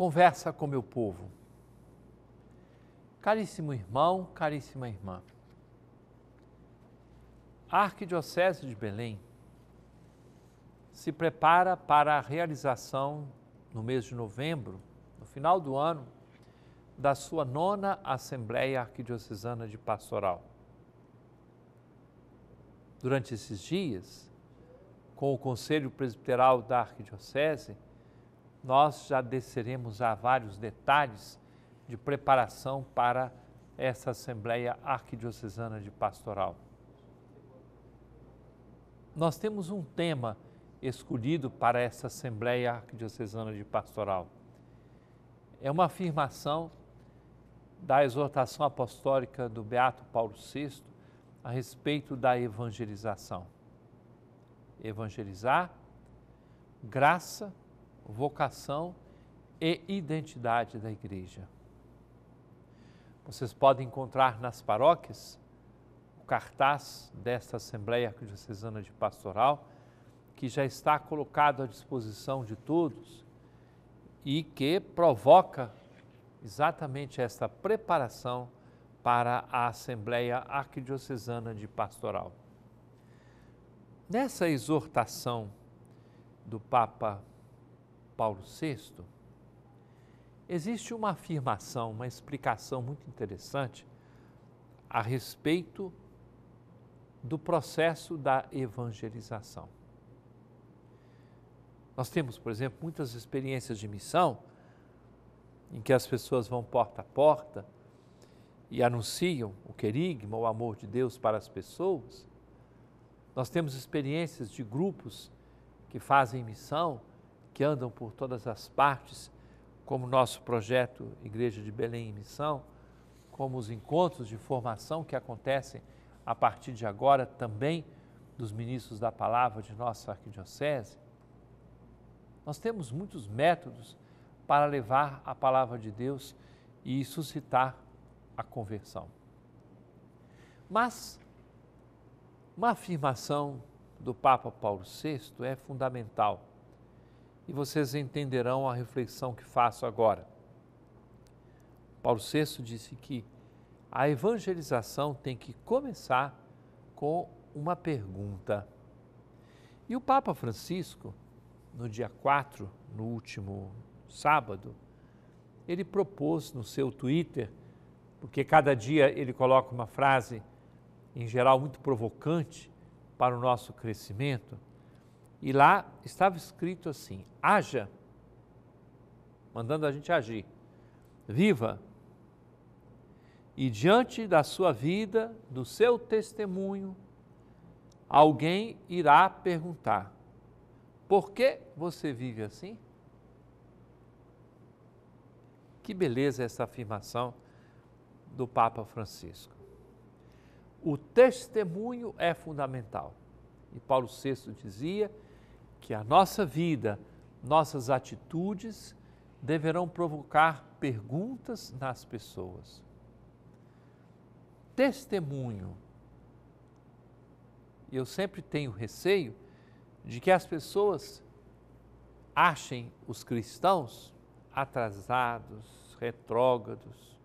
conversa com meu povo. Caríssimo irmão, caríssima irmã, a Arquidiocese de Belém se prepara para a realização, no mês de novembro, no final do ano, da sua nona Assembleia Arquidiocesana de Pastoral. Durante esses dias, com o Conselho Presbiteral da Arquidiocese, nós já desceremos a vários detalhes de preparação para essa Assembleia Arquidiocesana de Pastoral. Nós temos um tema escolhido para essa Assembleia Arquidiocesana de Pastoral. É uma afirmação da exortação apostólica do Beato Paulo VI a respeito da evangelização. Evangelizar, graça vocação e identidade da igreja. Vocês podem encontrar nas paróquias o cartaz desta Assembleia Arquidiocesana de Pastoral, que já está colocado à disposição de todos e que provoca exatamente esta preparação para a Assembleia Arquidiocesana de Pastoral. Nessa exortação do Papa Paulo VI, existe uma afirmação, uma explicação muito interessante a respeito do processo da evangelização. Nós temos, por exemplo, muitas experiências de missão em que as pessoas vão porta a porta e anunciam o querigma, o amor de Deus para as pessoas. Nós temos experiências de grupos que fazem missão que andam por todas as partes, como nosso projeto Igreja de Belém em Missão, como os encontros de formação que acontecem a partir de agora também dos ministros da palavra de nossa arquidiocese. Nós temos muitos métodos para levar a palavra de Deus e suscitar a conversão. Mas uma afirmação do Papa Paulo VI é fundamental e vocês entenderão a reflexão que faço agora. Paulo VI disse que a evangelização tem que começar com uma pergunta. E o Papa Francisco, no dia 4, no último sábado, ele propôs no seu Twitter, porque cada dia ele coloca uma frase, em geral, muito provocante para o nosso crescimento e lá estava escrito assim: haja, mandando a gente agir, viva. E diante da sua vida, do seu testemunho, alguém irá perguntar: por que você vive assim? Que beleza essa afirmação do Papa Francisco. O testemunho é fundamental. E Paulo VI dizia que a nossa vida, nossas atitudes deverão provocar perguntas nas pessoas. Testemunho. Eu sempre tenho receio de que as pessoas achem os cristãos atrasados, retrógrados,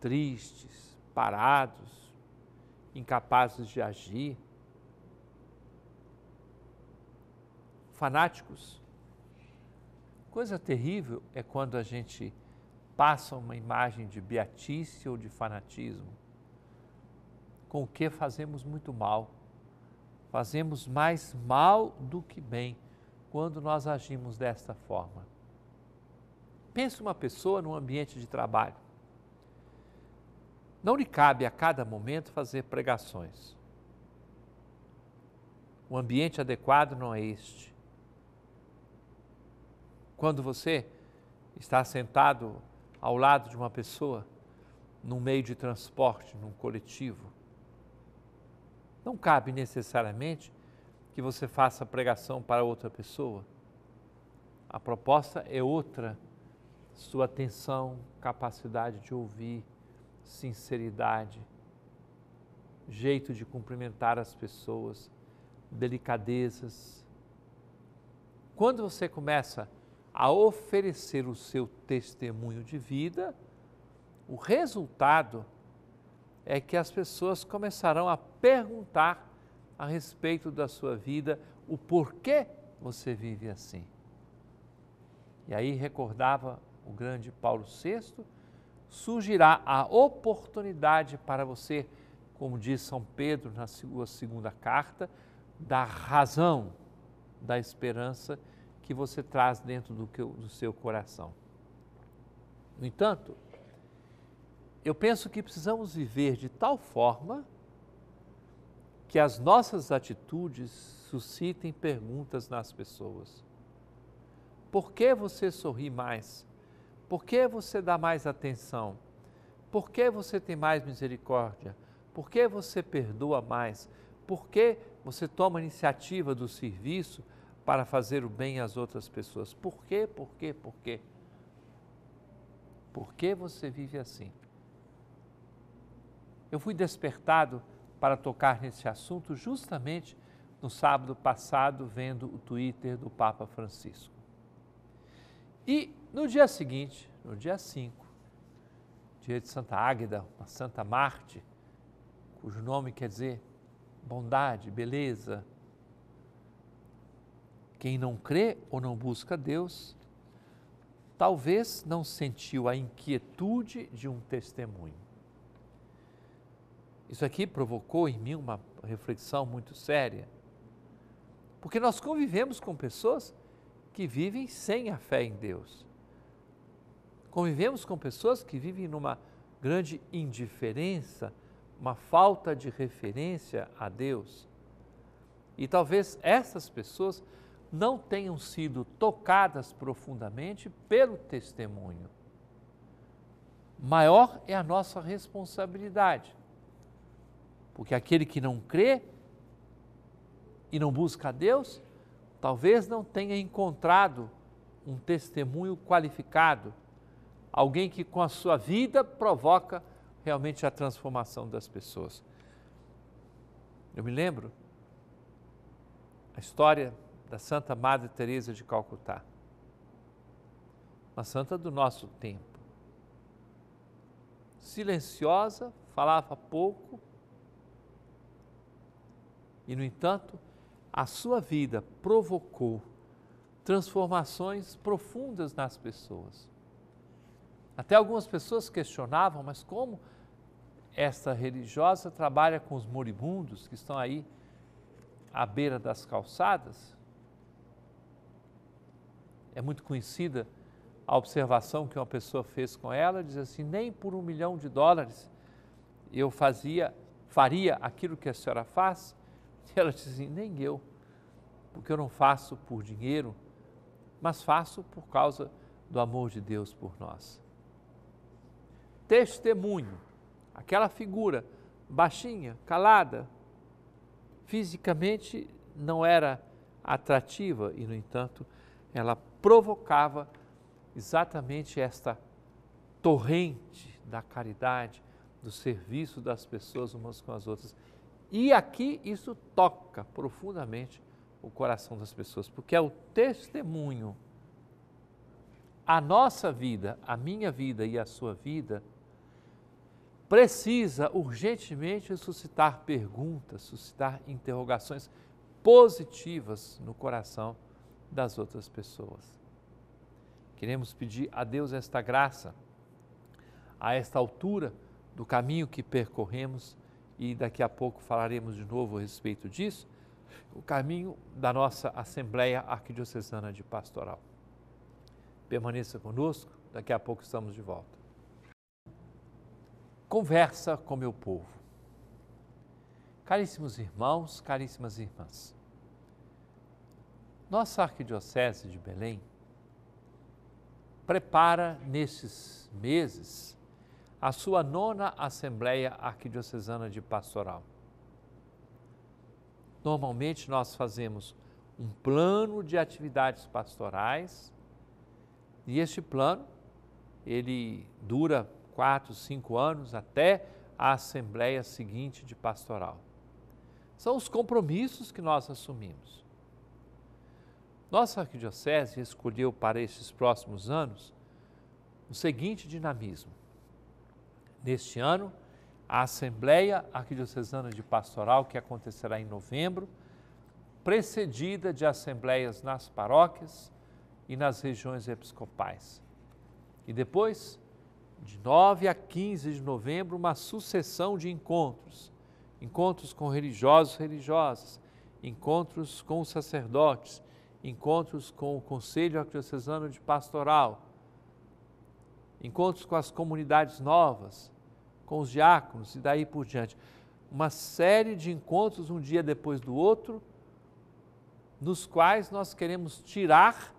tristes, parados, incapazes de agir. fanáticos. Coisa terrível é quando a gente passa uma imagem de beatice ou de fanatismo, com o que fazemos muito mal. Fazemos mais mal do que bem quando nós agimos desta forma. Pensa uma pessoa num ambiente de trabalho. Não lhe cabe a cada momento fazer pregações. O ambiente adequado não é este. Quando você está sentado ao lado de uma pessoa, num meio de transporte, num coletivo, não cabe necessariamente que você faça pregação para outra pessoa. A proposta é outra. Sua atenção, capacidade de ouvir, sinceridade, jeito de cumprimentar as pessoas, delicadezas. Quando você começa a a oferecer o seu testemunho de vida, o resultado é que as pessoas começarão a perguntar a respeito da sua vida, o porquê você vive assim. E aí recordava o grande Paulo VI, surgirá a oportunidade para você, como diz São Pedro na sua segunda carta, da razão, da esperança que você traz dentro do, que, do seu coração. No entanto, eu penso que precisamos viver de tal forma que as nossas atitudes suscitem perguntas nas pessoas. Por que você sorri mais? Por que você dá mais atenção? Por que você tem mais misericórdia? Por que você perdoa mais? Por que você toma a iniciativa do serviço para fazer o bem às outras pessoas. Por quê? Por quê? Por quê? Por que você vive assim? Eu fui despertado para tocar nesse assunto justamente no sábado passado, vendo o Twitter do Papa Francisco. E no dia seguinte, no dia 5, dia de Santa Águeda, uma santa Marte, cujo nome quer dizer bondade, beleza, quem não crê ou não busca Deus, talvez não sentiu a inquietude de um testemunho. Isso aqui provocou em mim uma reflexão muito séria, porque nós convivemos com pessoas que vivem sem a fé em Deus. Convivemos com pessoas que vivem numa grande indiferença, uma falta de referência a Deus. E talvez essas pessoas não tenham sido tocadas profundamente pelo testemunho. Maior é a nossa responsabilidade, porque aquele que não crê e não busca a Deus, talvez não tenha encontrado um testemunho qualificado, alguém que com a sua vida provoca realmente a transformação das pessoas. Eu me lembro a história da Santa Madre Teresa de Calcutá. Uma santa do nosso tempo. Silenciosa, falava pouco. E, no entanto, a sua vida provocou transformações profundas nas pessoas. Até algumas pessoas questionavam, mas como esta religiosa trabalha com os moribundos que estão aí à beira das calçadas? é muito conhecida a observação que uma pessoa fez com ela, diz assim, nem por um milhão de dólares eu fazia, faria aquilo que a senhora faz. E ela diz assim, nem eu, porque eu não faço por dinheiro, mas faço por causa do amor de Deus por nós. Testemunho, aquela figura baixinha, calada, fisicamente não era atrativa e, no entanto, ela provocava exatamente esta torrente da caridade, do serviço das pessoas umas com as outras. E aqui isso toca profundamente o coração das pessoas, porque é o testemunho. A nossa vida, a minha vida e a sua vida, precisa urgentemente suscitar perguntas, suscitar interrogações positivas no coração das outras pessoas. Queremos pedir a Deus esta graça, a esta altura do caminho que percorremos, e daqui a pouco falaremos de novo a respeito disso, o caminho da nossa Assembleia Arquidiocesana de Pastoral. Permaneça conosco, daqui a pouco estamos de volta. Conversa com meu povo. Caríssimos irmãos, caríssimas irmãs, nossa Arquidiocese de Belém prepara nesses meses a sua nona Assembleia Arquidiocesana de Pastoral. Normalmente nós fazemos um plano de atividades pastorais e este plano ele dura quatro, cinco anos até a assembleia seguinte de pastoral. São os compromissos que nós assumimos. Nossa arquidiocese escolheu para estes próximos anos o seguinte dinamismo. Neste ano, a Assembleia Arquidiocesana de Pastoral, que acontecerá em novembro, precedida de assembleias nas paróquias e nas regiões episcopais. E depois, de 9 a 15 de novembro, uma sucessão de encontros. Encontros com religiosos e religiosas, encontros com sacerdotes, encontros com o Conselho Arquidiocesano de Pastoral, encontros com as comunidades novas, com os diáconos e daí por diante. Uma série de encontros, um dia depois do outro, nos quais nós queremos tirar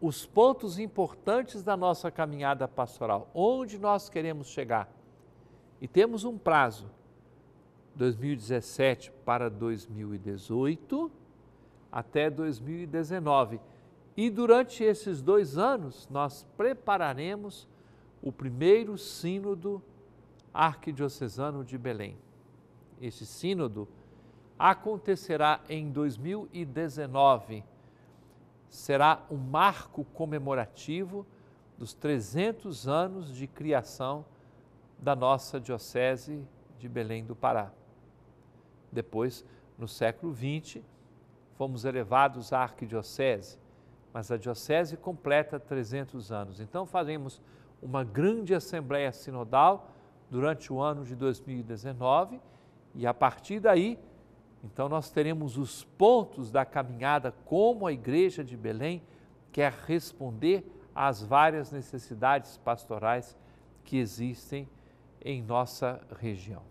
os pontos importantes da nossa caminhada pastoral, onde nós queremos chegar. E temos um prazo, 2017 para 2018 até 2019. E durante esses dois anos, nós prepararemos o primeiro Sínodo Arquidiocesano de Belém. Este Sínodo acontecerá em 2019. Será um marco comemorativo dos 300 anos de criação da nossa Diocese de Belém do Pará. Depois, no século XX, fomos elevados à arquidiocese, mas a diocese completa 300 anos. Então faremos uma grande assembleia sinodal durante o ano de 2019 e a partir daí, então nós teremos os pontos da caminhada como a igreja de Belém quer responder às várias necessidades pastorais que existem em nossa região.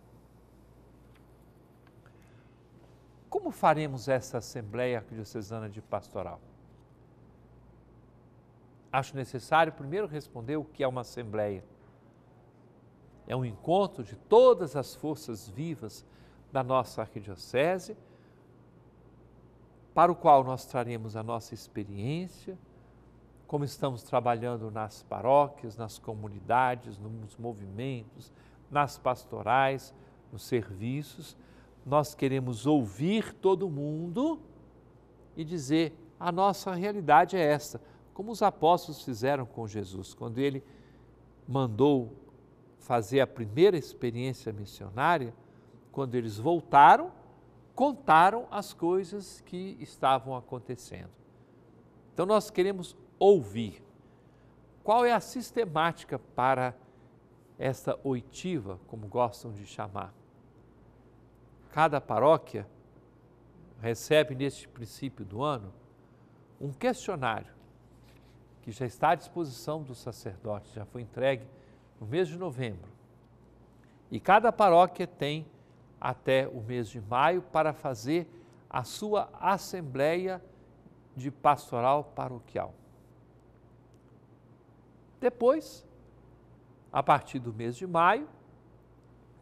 Como faremos essa Assembleia Arquidiocesana de Pastoral? Acho necessário primeiro responder o que é uma Assembleia. É um encontro de todas as forças vivas da nossa arquidiocese, para o qual nós traremos a nossa experiência, como estamos trabalhando nas paróquias, nas comunidades, nos movimentos, nas pastorais, nos serviços, nós queremos ouvir todo mundo e dizer: a nossa realidade é esta, como os apóstolos fizeram com Jesus, quando ele mandou fazer a primeira experiência missionária, quando eles voltaram, contaram as coisas que estavam acontecendo. Então nós queremos ouvir. Qual é a sistemática para esta oitiva, como gostam de chamar? cada paróquia recebe neste princípio do ano um questionário que já está à disposição dos sacerdotes, já foi entregue no mês de novembro. E cada paróquia tem até o mês de maio para fazer a sua assembleia de pastoral paroquial. Depois, a partir do mês de maio,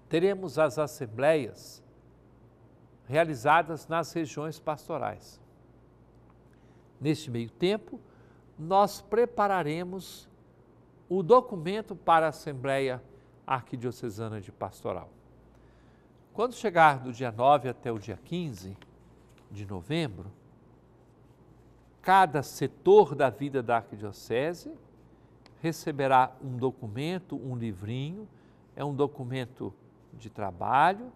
teremos as assembleias realizadas nas regiões pastorais. Neste meio tempo, nós prepararemos o documento para a Assembleia Arquidiocesana de Pastoral. Quando chegar do dia 9 até o dia 15 de novembro, cada setor da vida da Arquidiocese receberá um documento, um livrinho, é um documento de trabalho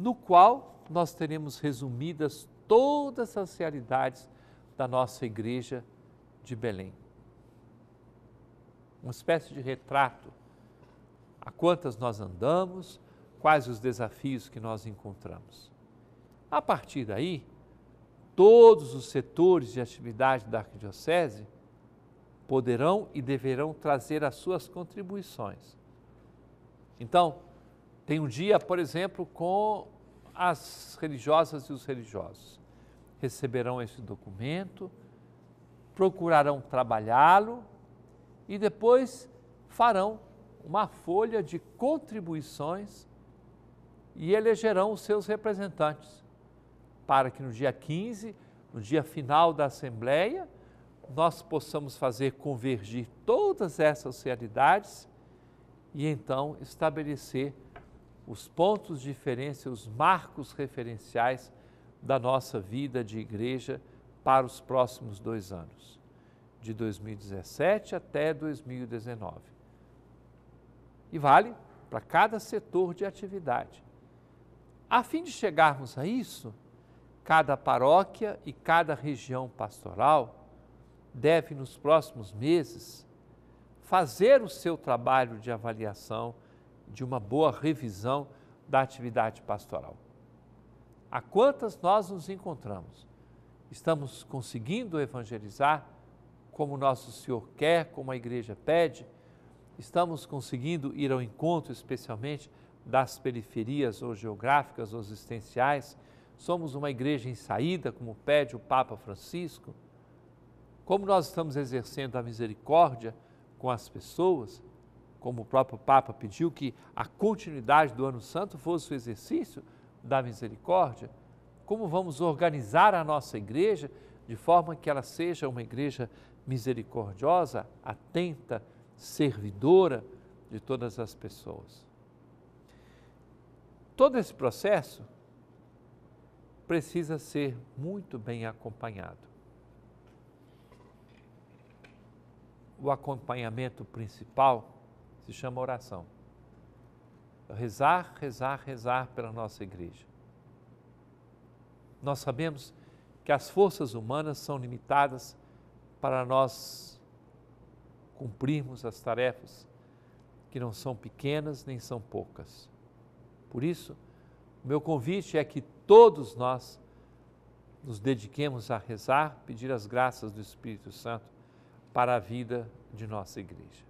no qual nós teremos resumidas todas as realidades da nossa igreja de Belém. Uma espécie de retrato a quantas nós andamos, quais os desafios que nós encontramos. A partir daí, todos os setores de atividade da arquidiocese poderão e deverão trazer as suas contribuições. Então, tem um dia, por exemplo, com as religiosas e os religiosos. Receberão esse documento, procurarão trabalhá-lo e depois farão uma folha de contribuições e elegerão os seus representantes, para que no dia 15, no dia final da Assembleia, nós possamos fazer convergir todas essas realidades e então estabelecer os pontos de referência, os marcos referenciais da nossa vida de igreja para os próximos dois anos, de 2017 até 2019. E vale para cada setor de atividade. A fim de chegarmos a isso, cada paróquia e cada região pastoral deve, nos próximos meses, fazer o seu trabalho de avaliação de uma boa revisão da atividade pastoral. A quantas nós nos encontramos? Estamos conseguindo evangelizar como nosso Senhor quer, como a igreja pede? Estamos conseguindo ir ao encontro, especialmente das periferias ou geográficas ou existenciais? Somos uma igreja em saída, como pede o Papa Francisco? Como nós estamos exercendo a misericórdia com as pessoas? como o próprio Papa pediu, que a continuidade do Ano Santo fosse o exercício da misericórdia? Como vamos organizar a nossa igreja de forma que ela seja uma igreja misericordiosa, atenta, servidora de todas as pessoas? Todo esse processo precisa ser muito bem acompanhado. O acompanhamento principal se chama oração. Rezar, rezar, rezar pela nossa igreja. Nós sabemos que as forças humanas são limitadas para nós cumprirmos as tarefas que não são pequenas nem são poucas. Por isso, o meu convite é que todos nós nos dediquemos a rezar, pedir as graças do Espírito Santo para a vida de nossa igreja.